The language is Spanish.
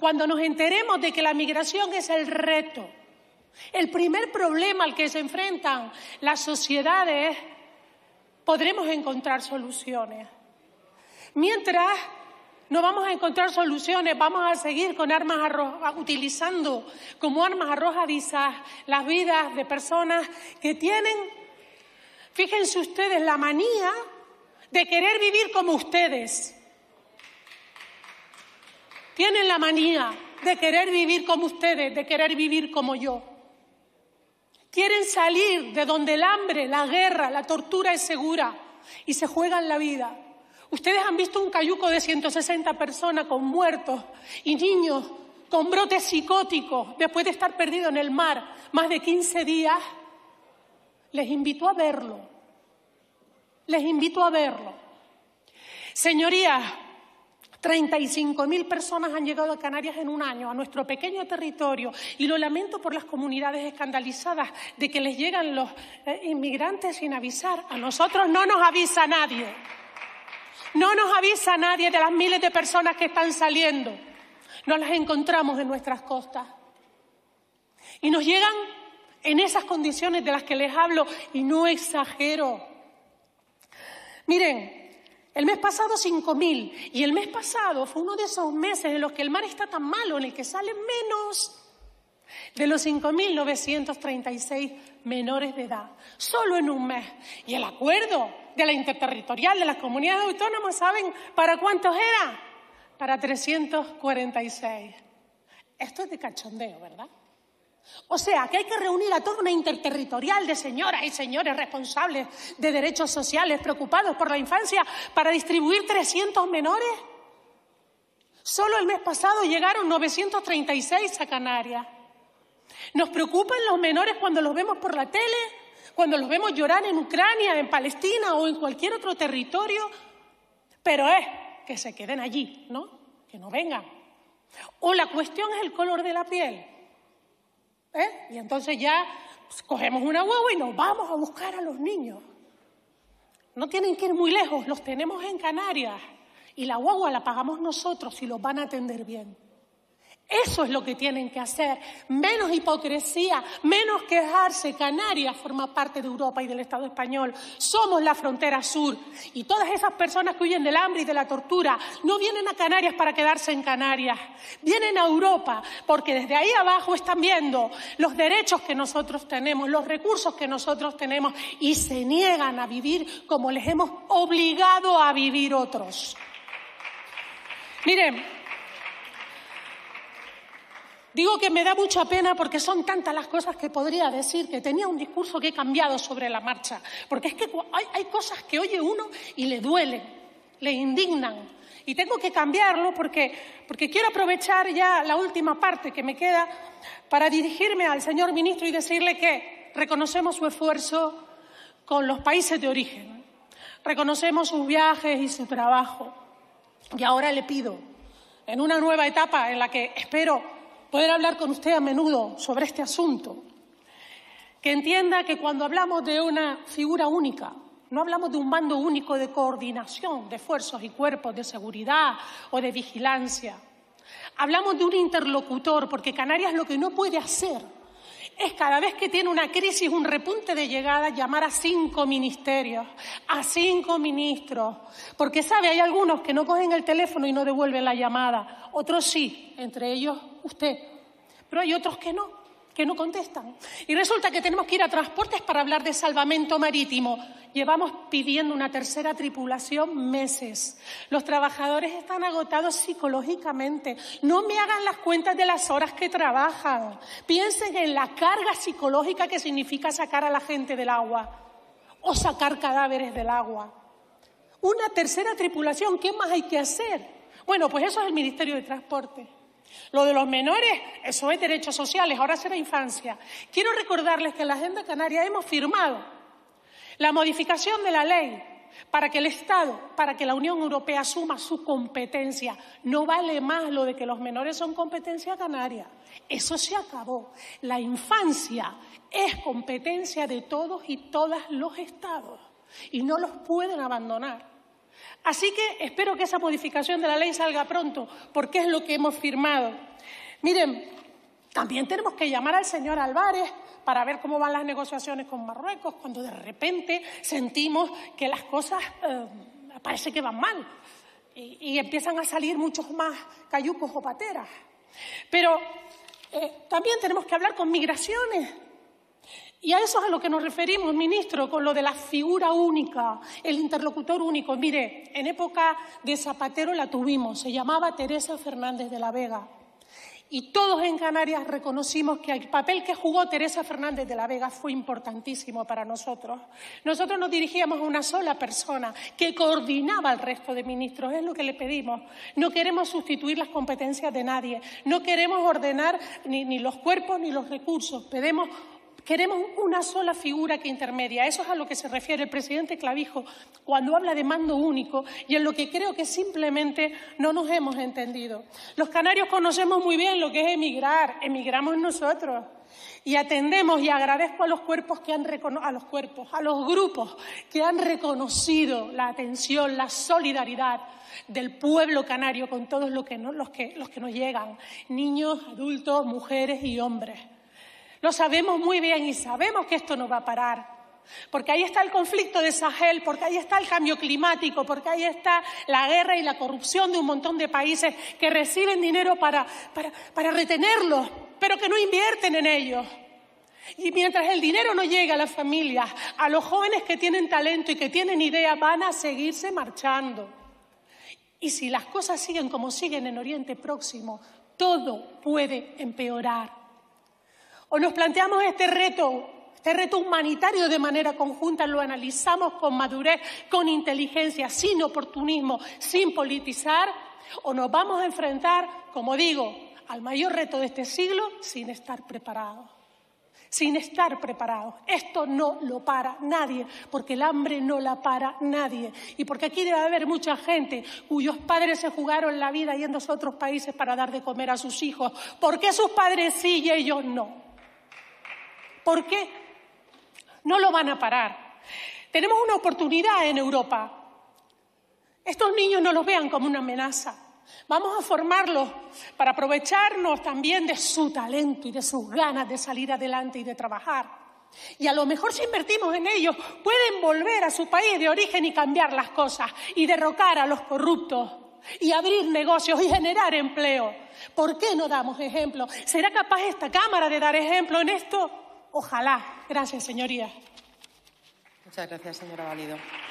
Cuando nos enteremos de que la migración es el reto, el primer problema al que se enfrentan las sociedades, podremos encontrar soluciones. Mientras no vamos a encontrar soluciones, vamos a seguir con armas utilizando como armas arrojadizas las vidas de personas que tienen, fíjense ustedes, la manía de querer vivir como ustedes tienen la manía de querer vivir como ustedes, de querer vivir como yo. Quieren salir de donde el hambre, la guerra, la tortura es segura y se juegan la vida. Ustedes han visto un cayuco de 160 personas con muertos y niños con brotes psicóticos después de estar perdidos en el mar más de 15 días. Les invito a verlo. Les invito a verlo. Señorías, 35.000 mil personas han llegado a Canarias en un año, a nuestro pequeño territorio, y lo lamento por las comunidades escandalizadas de que les llegan los eh, inmigrantes sin avisar. A nosotros no nos avisa nadie. No nos avisa nadie de las miles de personas que están saliendo. No las encontramos en nuestras costas. Y nos llegan en esas condiciones de las que les hablo, y no exagero. Miren, el mes pasado 5.000 y el mes pasado fue uno de esos meses en los que el mar está tan malo, en el que salen menos de los 5.936 menores de edad, solo en un mes. Y el acuerdo de la interterritorial de las comunidades autónomas, ¿saben para cuántos era? Para 346. Esto es de cachondeo, ¿verdad? O sea, que hay que reunir a toda una interterritorial de señoras y señores responsables de derechos sociales preocupados por la infancia para distribuir 300 menores. Solo el mes pasado llegaron 936 a Canarias. Nos preocupan los menores cuando los vemos por la tele, cuando los vemos llorar en Ucrania, en Palestina o en cualquier otro territorio, pero es que se queden allí, ¿no? Que no vengan. O la cuestión es el color de la piel. ¿Eh? Y entonces ya pues, cogemos una guagua y nos vamos a buscar a los niños. No tienen que ir muy lejos, los tenemos en Canarias. Y la guagua la pagamos nosotros y los van a atender bien. Eso es lo que tienen que hacer. Menos hipocresía, menos quejarse. Canarias forma parte de Europa y del Estado español. Somos la frontera sur. Y todas esas personas que huyen del hambre y de la tortura no vienen a Canarias para quedarse en Canarias. Vienen a Europa porque desde ahí abajo están viendo los derechos que nosotros tenemos, los recursos que nosotros tenemos y se niegan a vivir como les hemos obligado a vivir otros. Miren, Digo que me da mucha pena porque son tantas las cosas que podría decir, que tenía un discurso que he cambiado sobre la marcha, porque es que hay, cosas que oye uno y le duele, le indignan. Y tengo que cambiarlo porque, porque quiero aprovechar ya la última parte que me queda para dirigirme al señor ministro y decirle que reconocemos su esfuerzo con los países de origen, reconocemos sus viajes y su trabajo. Y ahora le pido, en una nueva etapa en la que espero poder hablar con usted a menudo sobre este asunto, que entienda que cuando hablamos de una figura única, no hablamos de un mando único de coordinación de esfuerzos y cuerpos de seguridad o de vigilancia. Hablamos de un interlocutor, porque Canarias lo que no puede hacer es cada vez que tiene una crisis, un repunte de llegada, llamar a cinco ministerios, a cinco ministros, porque sabe, hay algunos que no cogen el teléfono y no devuelven la llamada, otros sí, entre ellos usted. Pero hay otros que no, que no contestan. Y resulta que tenemos que ir a transportes para hablar de salvamento marítimo. Llevamos pidiendo una tercera tripulación meses. Los trabajadores están agotados psicológicamente. No me hagan las cuentas de las horas que trabajan. Piensen en la carga psicológica que significa sacar a la gente del agua o sacar cadáveres del agua. Una tercera tripulación, ¿qué más hay que hacer? Bueno, pues eso es el Ministerio de Transporte. Lo de los menores, eso es derechos sociales, ahora será infancia. Quiero recordarles que en la Agenda Canaria hemos firmado la modificación de la ley para que el Estado, para que la Unión Europea asuma su competencia. No vale más lo de que los menores son competencia canaria. Eso se acabó. La infancia es competencia de todos y todas los Estados y no los pueden abandonar. Así que espero que esa modificación de la ley salga pronto, porque es lo que hemos firmado. Miren, también tenemos que llamar al señor Álvarez para ver cómo van las negociaciones con Marruecos, cuando de repente sentimos que las cosas eh, parece que van mal y, empiezan a salir muchos más cayucos o pateras. Pero eh, también tenemos que hablar con migraciones y a eso es a lo que nos referimos, ministro, con lo de la figura única, el interlocutor único. Mire, en época de Zapatero la tuvimos, se llamaba Teresa Fernández de la Vega. Y todos en Canarias reconocimos que el papel que jugó Teresa Fernández de la Vega fue importantísimo para nosotros. Nosotros nos dirigíamos a una sola persona que coordinaba al resto de ministros, es lo que le pedimos. No queremos sustituir las competencias de nadie, no queremos ordenar ni, los cuerpos ni los recursos, pedimos Queremos una sola figura que intermedia. Eso es a lo que se refiere el presidente Clavijo cuando habla de mando único y en lo que creo que simplemente no nos hemos entendido. Los canarios conocemos muy bien lo que es emigrar. Emigramos nosotros. Y atendemos y agradezco a los cuerpos que han a los cuerpos, a los grupos que han reconocido la atención, la solidaridad del pueblo canario con todos los que, no, los que nos llegan, niños, adultos, mujeres y hombres. Lo sabemos muy bien y sabemos que esto no va a parar. Porque ahí está el conflicto de Sahel, porque ahí está el cambio climático, porque ahí está la guerra y la corrupción de un montón de países que reciben dinero para, para, pero que no invierten en ello. Y mientras el dinero no llegue a las familias, a los jóvenes que tienen talento y que tienen idea van a seguirse marchando. Y si las cosas siguen como siguen en Oriente Próximo, todo puede empeorar. O nos planteamos este reto, este reto humanitario de manera conjunta, lo analizamos con madurez, con inteligencia, sin oportunismo, sin politizar, o nos vamos a enfrentar, como digo, al mayor reto de este siglo sin estar preparados. Sin estar preparados. Esto no lo para nadie, porque el hambre no la para nadie. Y porque aquí debe haber mucha gente cuyos padres se jugaron la vida yendo a otros países para dar de comer a sus hijos. ¿Por qué sus padres sí y ellos no? ¿Por qué? No lo van a parar. Tenemos una oportunidad en Europa. Estos niños no los vean como una amenaza. Vamos a formarlos para aprovecharnos también de su talento y de sus ganas de salir adelante y de trabajar. Y a lo mejor si invertimos en ellos, pueden volver a su país de origen y cambiar las cosas y derrocar a los corruptos y abrir negocios y generar empleo. ¿Por qué no damos ejemplo? ¿Será capaz esta Cámara de dar ejemplo en esto? Ojalá. Gracias, señoría. Muchas gracias, señora Valido.